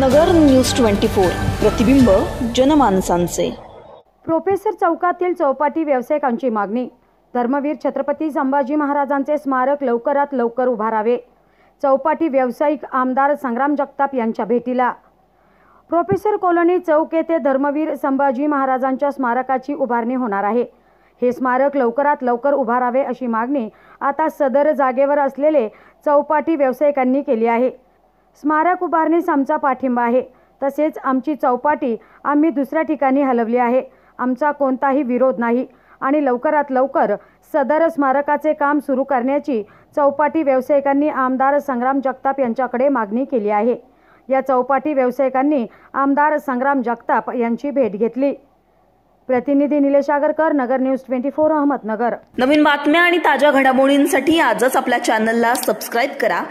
नगर news twenty four प्रतिबिंब जनमानसांचे professor चौकातील चौपाटी व्यावसायिकांची मागणी धर्मवीर छत्रपती संभाजी महाराजांचे स्मारक लवकरात लवकर उभारावे चौपाटी व्यावसायिक आमदार संग्राम जगताप यांच्या भेटीला प्रोफेसर कॉलनी चौक येथे धर्मवीर संभाजी महाराजांच्या स्मारकाची उभारणी होणार आहे हे स्मारक लवकरात लवकर उभारावे अशी मागणी आता सदर जागेवर असलेले चौपाटी व्यावसायिकांनी केली आहे स्मारक उभारणीस आमचा पाठिंबा आहे तसेच आमची चौपाटी आम्ही दुसऱ्या ठिकाणी हलवली आहे आमचा कोणताही विरोध नाही आणि लवकरात लवकर सदर स्मारकाचे काम सुरू करण्याची चौपाटी व्यावसायिकांनी आमदार संग्राम जगताप यांच्याकडे मागणी केली आहे या चौपाटी व्यावसायिकांनी आमदार संग्राम जगताप यांची भेट घेतली प्रतिनिधी Nilesh Agarkar Nagar news twenty four Ahmednagar नवीन बातम्या आणि ताज्या घडामोडींसाठी आजच आपल्या चॅनलला सबस्क्राईब करा